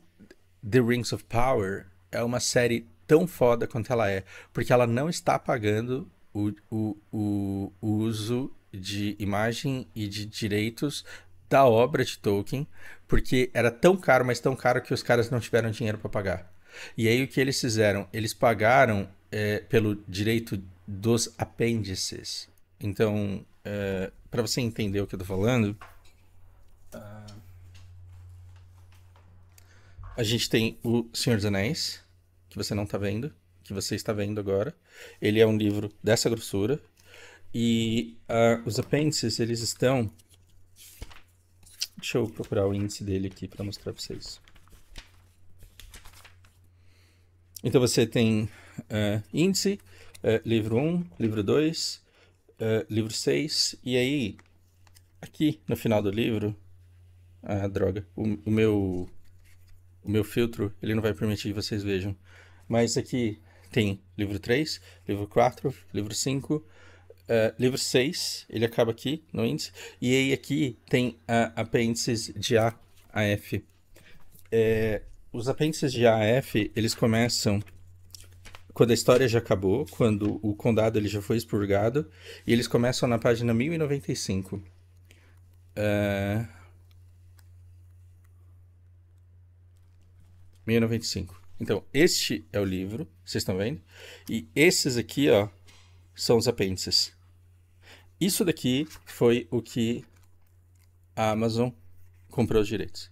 The Rings of Power é uma série tão foda quanto ela é? Porque ela não está pagando o, o, o, uso de imagem e de direitos da obra de Tolkien, porque era tão caro, mas tão caro que os caras não tiveram dinheiro para pagar. E aí o que eles fizeram? Eles pagaram é, pelo direito dos apêndices. Então, é, para você entender o que eu tô falando, a gente tem o Senhor dos Anéis, que você não tá vendo, que você está vendo agora. Ele é um livro dessa grossura. E uh, os apêndices, eles estão. Deixa eu procurar o índice dele aqui para mostrar para vocês. Então você tem uh, índice, eh, livro 1, livro 2, uh, eh, livro 6, e aí, aqui no final do livro, ah, droga, o, o, meu, o meu filtro, ele não vai permitir que vocês vejam, mas aqui tem livro 3, livro 4, livro 5, Uh, eh, livro 6, ele acaba aqui no índice, e aí aqui tem uh, apêndices de A a F. É, os apêndices de A a F, eles começam quando a história já acabou, quando o condado ele já foi expurgado, e eles começam na página 1095. Uh... 1095. Então, este é o livro, vocês estão vendo? E esses aqui, ó, são os apêndices. Isso daqui foi o que a Amazon comprou os direitos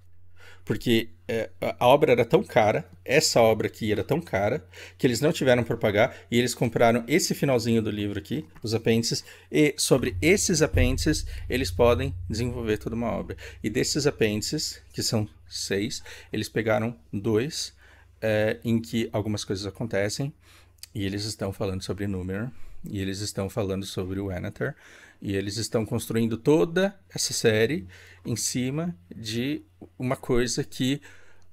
porque é, a obra era tão cara, essa obra aqui era tão cara, que eles não tiveram para pagar e eles compraram esse finalzinho do livro aqui, os apêndices, e sobre esses apêndices eles podem desenvolver toda uma obra. E desses apêndices, que são seis, eles pegaram dois é, em que algumas coisas acontecem e eles estão falando sobre Númenor e eles estão falando sobre o Anatar e eles estão construindo toda essa série em cima de uma coisa que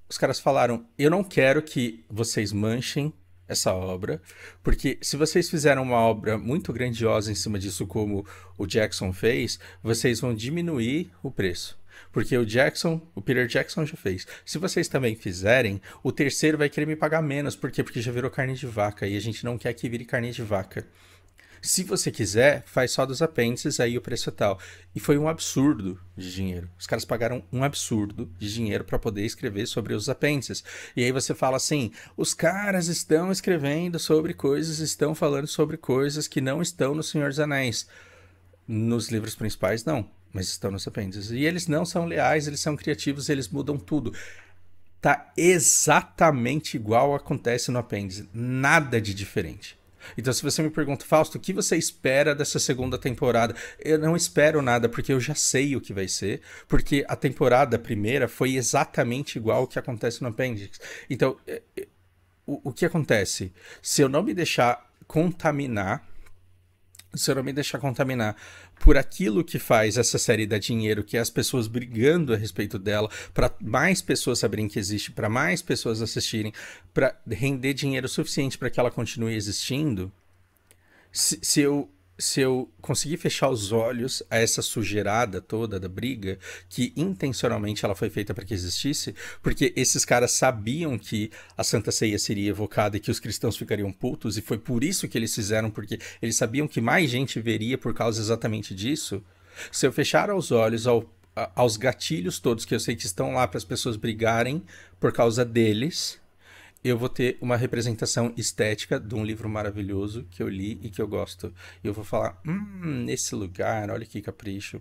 os caras falaram: eu não quero que vocês manchem essa obra, porque se vocês fizeram uma obra muito grandiosa em cima disso, como o Jackson fez, vocês vão diminuir o preço. Porque o Jackson, o Peter Jackson já fez. Se vocês também fizerem, o terceiro vai querer me pagar menos. Por quê? Porque já virou carne de vaca e a gente não quer que vire carne de vaca. Se você quiser, faz só dos apêndices, aí o preço é tal. E foi um absurdo de dinheiro. Os caras pagaram um absurdo de dinheiro para poder escrever sobre os apêndices. E aí você fala assim: os caras estão escrevendo sobre coisas, estão falando sobre coisas que não estão no Senhor dos Anéis. Nos livros principais, não, mas estão nos apêndices. E eles não são leais, eles são criativos, eles mudam tudo tá exatamente igual acontece no apêndice, nada de diferente. Então, se você me pergunta, Fausto, o que você espera dessa segunda temporada? Eu não espero nada, porque eu já sei o que vai ser, porque a temporada primeira foi exatamente igual o que acontece no Appendix. Então, eh, eh, o, o que acontece? Se eu não me deixar contaminar se eu não me deixar contaminar por aquilo que faz essa série dar dinheiro, que é as pessoas brigando a respeito dela, para mais pessoas saberem que existe, para mais pessoas assistirem, para render dinheiro suficiente para que ela continue existindo, se, se eu se eu conseguir fechar os olhos a essa sujeirada toda da briga, que intencionalmente ela foi feita para que existisse, porque esses caras sabiam que a Santa Ceia seria evocada e que os cristãos ficariam putos, e foi por isso que eles fizeram, porque eles sabiam que mais gente veria por causa exatamente disso. Se eu fechar os olhos ao, aos gatilhos todos que eu sei que estão lá para as pessoas brigarem por causa deles eu vou ter uma representação estética de um livro maravilhoso que eu li e que eu gosto. Eu vou falar, hum, nesse lugar, olha que capricho.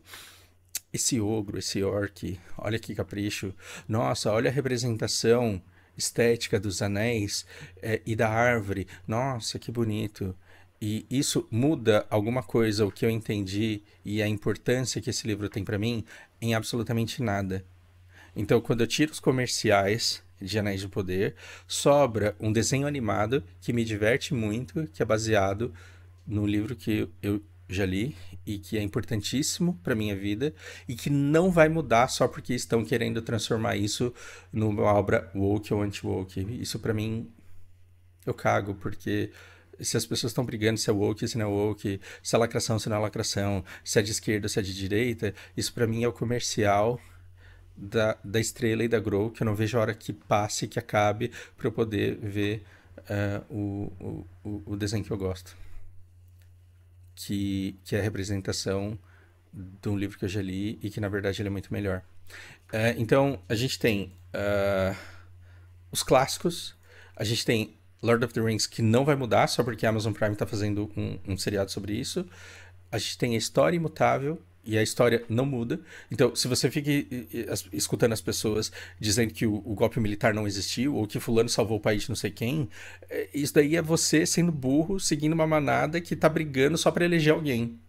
Esse ogro, esse orc, olha que capricho. Nossa, olha a representação estética dos anéis é, e da árvore. Nossa, que bonito. E isso muda alguma coisa, o que eu entendi e a importância que esse livro tem para mim, em absolutamente nada. Então, quando eu tiro os comerciais de Anéis de Poder, sobra um desenho animado que me diverte muito, que é baseado num livro que eu já li e que é importantíssimo para minha vida e que não vai mudar só porque estão querendo transformar isso numa obra woke ou anti-woke. Isso para mim eu cago porque se as pessoas estão brigando se é woke, se não é woke, se é lacração, se não é lacração, se é de esquerda, se é de direita, isso para mim é o comercial da, da Estrela e da Grow, que eu não vejo a hora que passe, que acabe, para eu poder ver uh, o, o, o desenho que eu gosto. Que, que é a representação de um livro que eu já li e que, na verdade, ele é muito melhor. Uh, então, a gente tem uh, os clássicos, a gente tem Lord of the Rings, que não vai mudar, só porque a Amazon Prime está fazendo um, um seriado sobre isso. A gente tem a história imutável, e a história não muda. Então, se você fica escutando as pessoas dizendo que o, o, golpe militar não existiu ou que fulano salvou o país não sei quem, é, isso daí é você sendo burro, seguindo uma manada que tá brigando só para eleger alguém.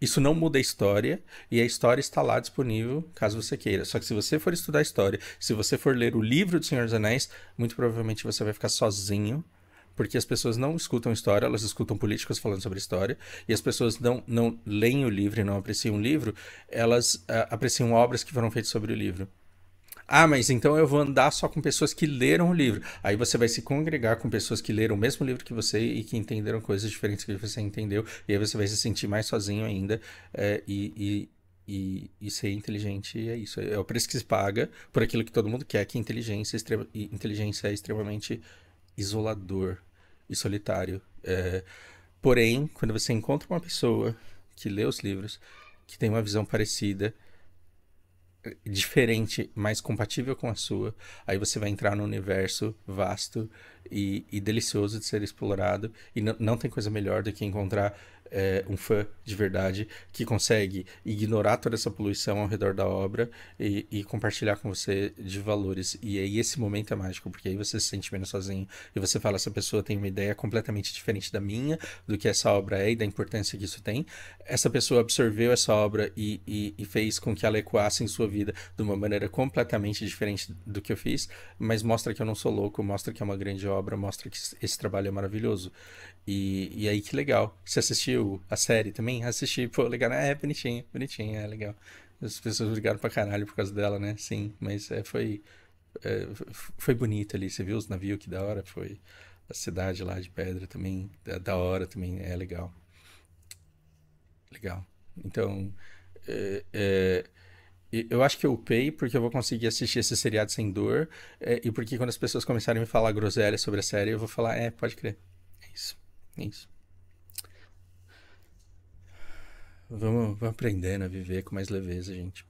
Isso não muda a história e a história está lá disponível caso você queira. Só que se você for estudar a história, se você for ler o livro do Senhor dos Anéis, muito provavelmente você vai ficar sozinho porque as pessoas não escutam história, elas escutam políticos falando sobre história, e as pessoas não, não leem o livro e não apreciam o livro, elas uh, apreciam obras que foram feitas sobre o livro. Ah, mas então eu vou andar só com pessoas que leram o livro. Aí você vai se congregar com pessoas que leram o mesmo livro que você e que entenderam coisas diferentes que você entendeu. E aí você vai se sentir mais sozinho ainda eh, e, e, e, ser inteligente. É isso. É o preço que se paga por aquilo que todo mundo quer, que inteligência, extrema, inteligência é extremamente isolador e solitário. É, porém, quando você encontra uma pessoa que lê os livros, que tem uma visão parecida, diferente, mas compatível com a sua, aí você vai entrar num universo vasto e, e delicioso de ser explorado. E não tem coisa melhor do que encontrar é, um fã de verdade que consegue ignorar toda essa poluição ao redor da obra e, e, compartilhar com você de valores. E aí esse momento é mágico, porque aí você se sente menos sozinho e você fala: essa pessoa tem uma ideia completamente diferente da minha, do que essa obra é e da importância que isso tem. Essa pessoa absorveu essa obra e, e, e fez com que ela ecoasse em sua vida de uma maneira completamente diferente do que eu fiz, mas mostra que eu não sou louco, mostra que é uma grande obra, mostra que esse trabalho é maravilhoso. E, e aí que legal. Você assistiu a série também? Assisti, pô, legal. É, bonitinha, bonitinha, é legal. As pessoas ligaram pra caralho por causa dela, né? Sim, mas é, foi. É, foi bonito ali. Você viu os navios que da hora? Foi. A cidade lá de pedra também, da, da hora também, é legal. Legal. Então. É, é, eu acho que eu upei porque eu vou conseguir assistir esse seriado sem dor é, e porque quando as pessoas começarem a me falar groselha sobre a série, eu vou falar, é, pode crer. É isso. É isso. Vamos, vamos aprendendo a viver com mais leveza, gente.